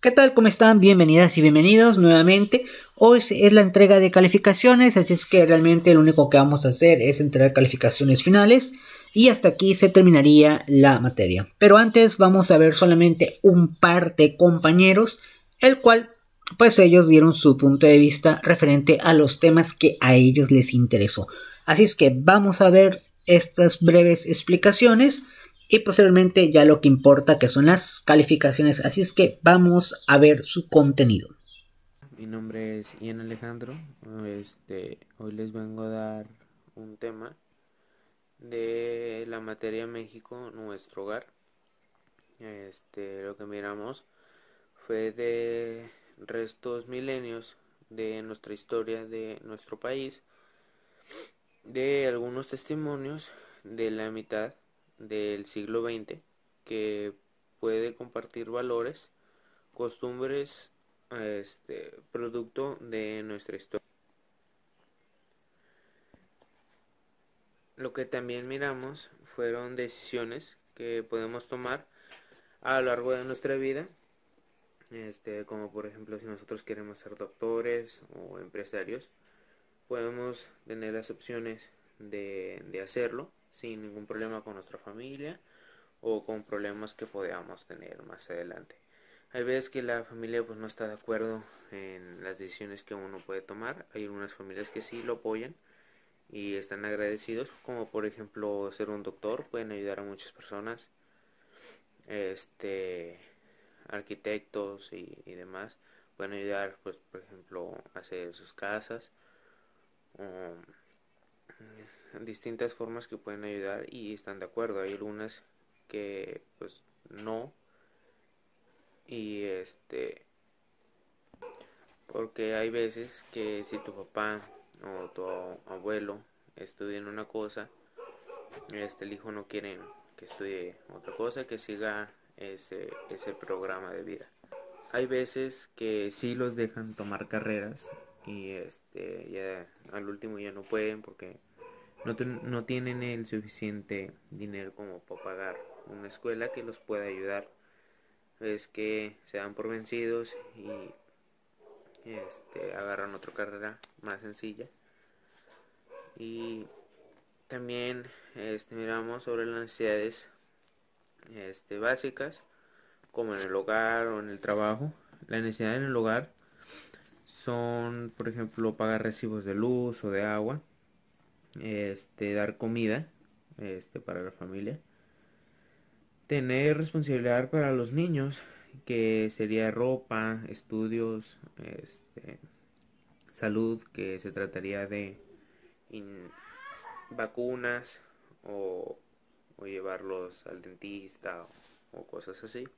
¿Qué tal? ¿Cómo están? Bienvenidas y bienvenidos nuevamente. Hoy es la entrega de calificaciones, así es que realmente lo único que vamos a hacer es entregar calificaciones finales y hasta aquí se terminaría la materia. Pero antes vamos a ver solamente un par de compañeros, el cual pues ellos dieron su punto de vista referente a los temas que a ellos les interesó. Así es que vamos a ver estas breves explicaciones y posteriormente ya lo que importa que son las calificaciones, así es que vamos a ver su contenido. Mi nombre es Ian Alejandro, este, hoy les vengo a dar un tema de la materia México, nuestro hogar. Este, lo que miramos fue de restos milenios de nuestra historia de nuestro país, de algunos testimonios de la mitad del siglo XX que puede compartir valores, costumbres, este, producto de nuestra historia. Lo que también miramos fueron decisiones que podemos tomar a lo largo de nuestra vida, este, como por ejemplo si nosotros queremos ser doctores o empresarios, podemos tener las opciones de hacerlo sin ningún problema con nuestra familia o con problemas que podamos tener más adelante. Hay veces que la familia pues no está de acuerdo en las decisiones que uno puede tomar. Hay unas familias que sí lo apoyan y están agradecidos, como por ejemplo ser un doctor, pueden ayudar a muchas personas, este, arquitectos y, demás, pueden ayudar pues por ejemplo a hacer sus casas distintas formas que pueden ayudar y están de acuerdo. Hay algunas que pues no. Y este porque hay veces que si tu papá o tu abuelo estudian una cosa, este el hijo no quiere que estudie otra cosa, que siga ese, ese programa de vida. Hay veces que sí los dejan tomar carreras y este ya al último ya no pueden porque no, no tienen el suficiente dinero como para pagar una escuela que los pueda ayudar. Es que se dan por vencidos y este, agarran otra carrera más sencilla. Y también este, miramos sobre las necesidades este, básicas, como en el hogar o en el trabajo. La necesidad en el hogar son, por ejemplo, pagar recibos de luz o de agua este, dar comida este, para la familia, tener responsabilidad para los niños, que sería ropa, estudios, este, salud, que se trataría de vacunas o, llevarlos al dentista o cosas así.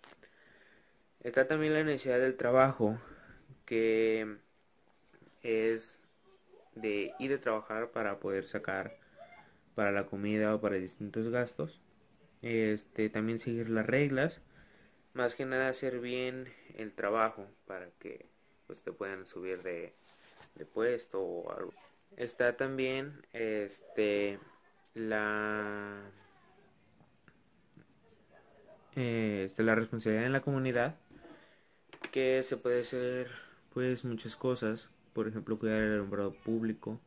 Está también la necesidad del trabajo, que es de ir a trabajar para poder sacar para la comida o para distintos gastos. Este, también seguir las reglas. Más que nada hacer bien el trabajo para que pues, te puedan subir de, puesto o Está también este la eh, este, la responsabilidad en la comunidad que se puede hacer pues muchas cosas por ejemplo, cuidar el alumbrado público,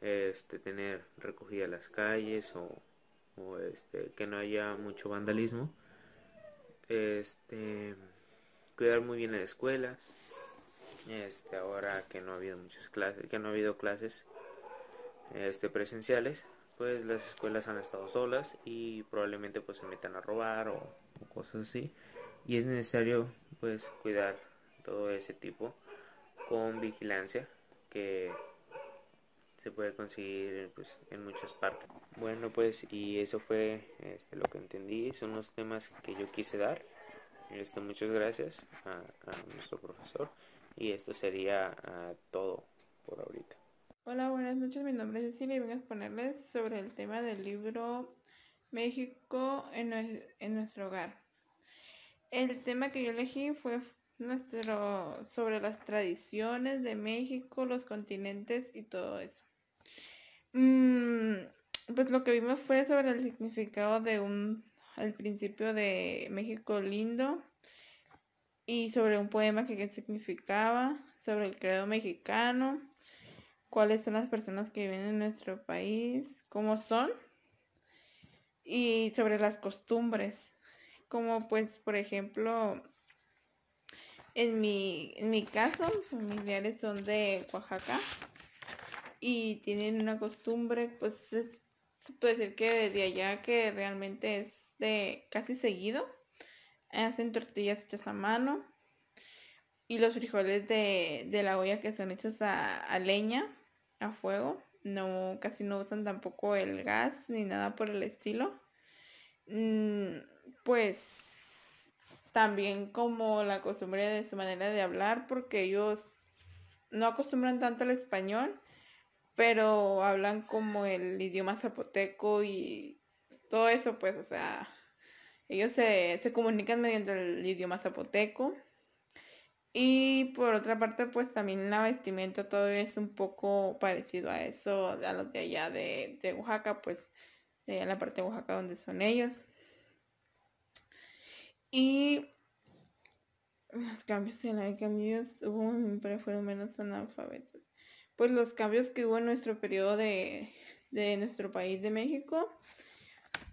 este, tener recogida las calles o, este, que no haya mucho vandalismo, este, cuidar muy bien las escuelas, este, ahora que no ha habido muchas clases, que no ha habido clases este, presenciales, pues las escuelas han estado solas y probablemente pues se metan a robar o, cosas así y es necesario pues cuidar todo ese tipo con vigilancia que se puede conseguir pues, en muchas partes. Bueno, pues y eso fue este, lo que entendí. Son los temas que yo quise dar. Esto, muchas gracias a, nuestro profesor. Y esto sería todo por ahorita. Hola, buenas noches. Mi nombre es Cecilia y vengo a exponerles sobre el tema del libro México en, en nuestro hogar. El tema que yo elegí fue nuestro, sobre las tradiciones de México, los continentes y todo eso. Mm, pues lo que vimos fue sobre el significado de un, Al principio de México lindo y sobre un poema que, significaba, sobre el credo mexicano, cuáles son las personas que viven en nuestro país, cómo son y sobre las costumbres, como pues por ejemplo en mi, en mi caso, mis familiares son de Oaxaca y tienen una costumbre, pues se puede decir que desde allá que realmente es de casi seguido. Hacen tortillas hechas a mano y los frijoles de, la olla que son hechos a, leña, a fuego. No, casi no usan tampoco el gas ni nada por el estilo. Mm, pues también como la costumbre de su manera de hablar, porque ellos no acostumbran tanto al español, pero hablan como el idioma zapoteco y todo eso, pues, o sea, ellos se, comunican mediante el idioma zapoteco. Y por otra parte, pues también la vestimenta todavía es un poco parecido a eso, a los de allá de, Oaxaca, pues, en la parte de Oaxaca donde son ellos. Y los cambios en la que hubo fueron menos analfabetos. Pues los cambios que hubo en nuestro periodo de, nuestro país de México,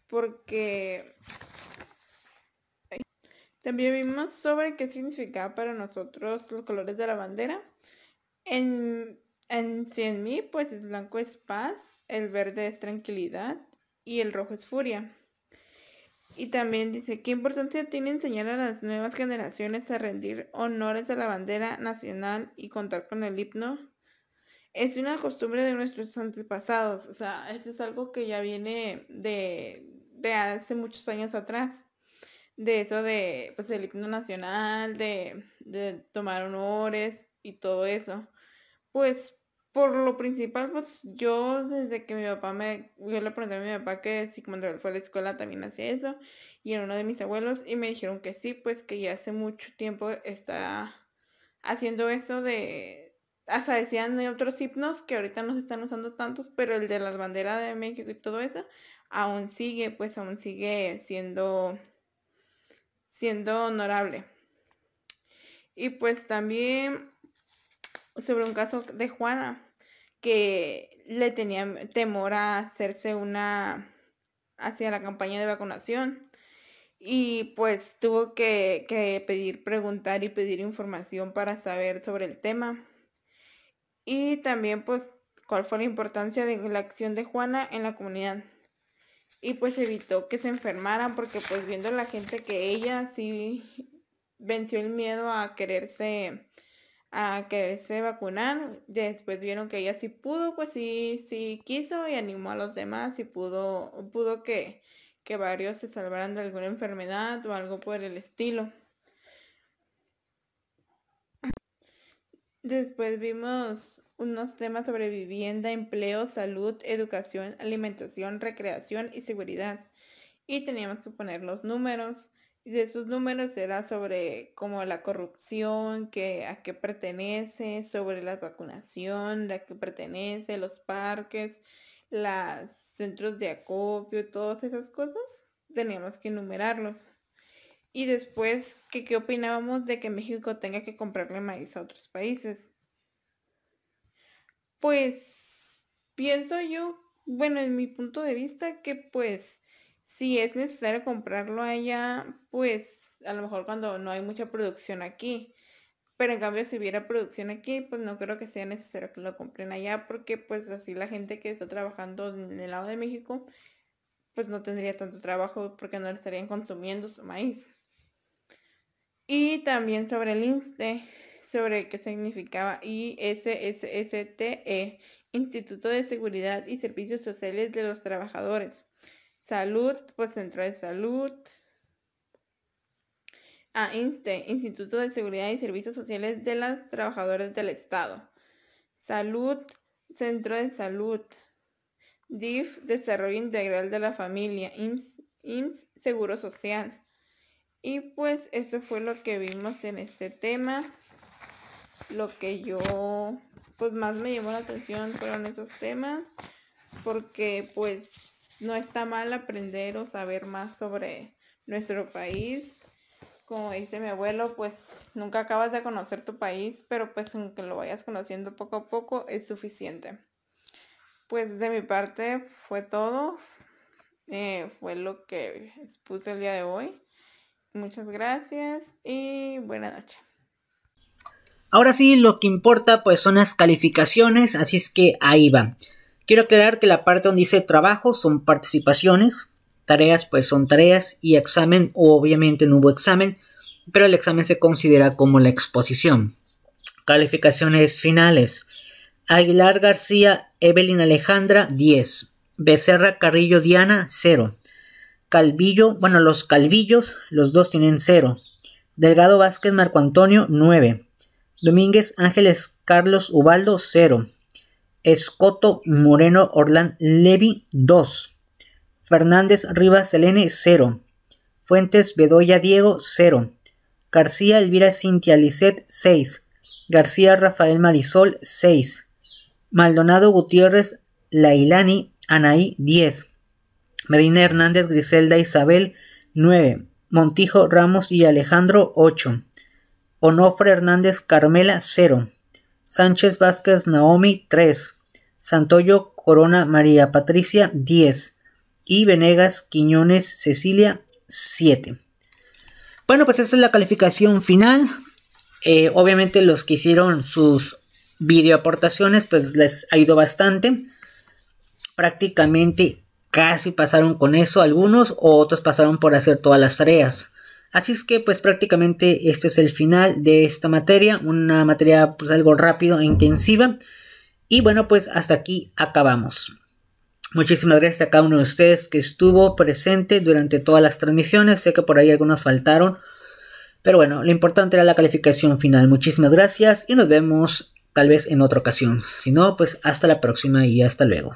porque también vimos sobre qué significaba para nosotros los colores de la bandera. En, en, si mí, pues el blanco es paz, el verde es tranquilidad y el rojo es furia. Y también dice, ¿qué importancia tiene enseñar a las nuevas generaciones a rendir honores a la bandera nacional y contar con el himno? Es una costumbre de nuestros antepasados, o sea, eso es algo que ya viene de, hace muchos años atrás de eso de pues el himno nacional, de, de, tomar honores y todo eso. Pues por lo principal, pues yo desde que mi papá me, yo le pregunté a mi papá que si cuando él fue a la escuela también hacía eso, y era uno de mis abuelos, y me dijeron que sí, pues que ya hace mucho tiempo está haciendo eso de, hasta decían otros hipnos que ahorita no se están usando tantos, pero el de las banderas de México y todo eso, aún sigue, pues aún sigue siendo, siendo honorable. Y pues también sobre un caso de Juana, que le tenían temor a hacerse una hacia la campaña de vacunación y pues tuvo que, que, pedir, preguntar y pedir información para saber sobre el tema. Y también pues cuál fue la importancia de la acción de Juana en la comunidad. Y pues evitó que se enfermaran porque pues viendo la gente que ella sí venció el miedo a quererse a que se vacunaron. Después vieron que ella sí pudo, pues sí, sí quiso y animó a los demás y pudo, pudo que, que varios se salvaran de alguna enfermedad o algo por el estilo. Después vimos unos temas sobre vivienda, empleo, salud, educación, alimentación, recreación y seguridad. Y teníamos que poner los números. Y de sus números era sobre como la corrupción, que, a qué pertenece, sobre la vacunación, a qué pertenece, los parques, los centros de acopio, todas esas cosas. Teníamos que enumerarlos. Y después, qué opinábamos de que México tenga que comprarle maíz a otros países? Pues pienso yo, bueno, en mi punto de vista, que pues si es necesario comprarlo allá, pues a lo mejor cuando no hay mucha producción aquí. Pero en cambio, si hubiera producción aquí, pues no creo que sea necesario que lo compren allá, porque pues así la gente que está trabajando en el lado de México, pues no tendría tanto trabajo porque no estarían consumiendo su maíz. Y también sobre el INSTE, sobre qué significaba ISSSTE, Instituto de Seguridad y Servicios Sociales de los Trabajadores. Salud, pues Centro de Salud. A ah, INSTE, Instituto de Seguridad y Servicios Sociales de las Trabajadores del Estado. Salud, Centro de Salud. DIF, Desarrollo Integral de la Familia. IMSS, IMSS Seguro Social. Y pues eso fue lo que vimos en este tema. Lo que yo, pues más me llamó la atención fueron esos temas. Porque pues no está mal aprender o saber más sobre nuestro país. Como dice mi abuelo, pues nunca acabas de conocer tu país, pero pues aunque lo vayas conociendo poco a poco es suficiente. Pues de mi parte fue todo. Eh, fue lo que expuse el día de hoy. Muchas gracias y buena noche. Ahora sí, lo que importa pues son las calificaciones, así es que ahí va. Quiero aclarar que la parte donde dice trabajo son participaciones, tareas pues son tareas y examen obviamente no hubo examen, pero el examen se considera como la exposición. Calificaciones finales. Aguilar García, Evelyn Alejandra, 10. Becerra Carrillo Diana, 0. Calvillo, bueno, los Calvillos, los dos tienen 0. Delgado Vázquez Marco Antonio, 9. Domínguez Ángeles Carlos Ubaldo, 0. Escoto Moreno Orlán Levi 2, Fernández Rivas Selene 0, Fuentes Bedoya Diego 0, García Elvira Cintia Lisset 6, García Rafael Marisol 6, Maldonado Gutiérrez Lailani Anaí 10, Medina Hernández Griselda Isabel 9, Montijo Ramos y Alejandro 8, Onofre Hernández Carmela 0, Sánchez Vázquez Naomi 3, Santoyo Corona María Patricia 10 y Venegas Quiñones Cecilia 7. Bueno, pues esta es la calificación final. Eh, obviamente los que hicieron sus video aportaciones pues les ha ido bastante. Prácticamente casi pasaron con eso algunos o otros pasaron por hacer todas las tareas. Así es que pues prácticamente este es el final de esta materia, una materia pues algo rápido e intensiva. Y bueno pues hasta aquí acabamos. Muchísimas gracias a cada uno de ustedes que estuvo presente durante todas las transmisiones, sé que por ahí algunas faltaron, pero bueno, lo importante era la calificación final. Muchísimas gracias y nos vemos tal vez en otra ocasión. Si no, pues hasta la próxima y hasta luego.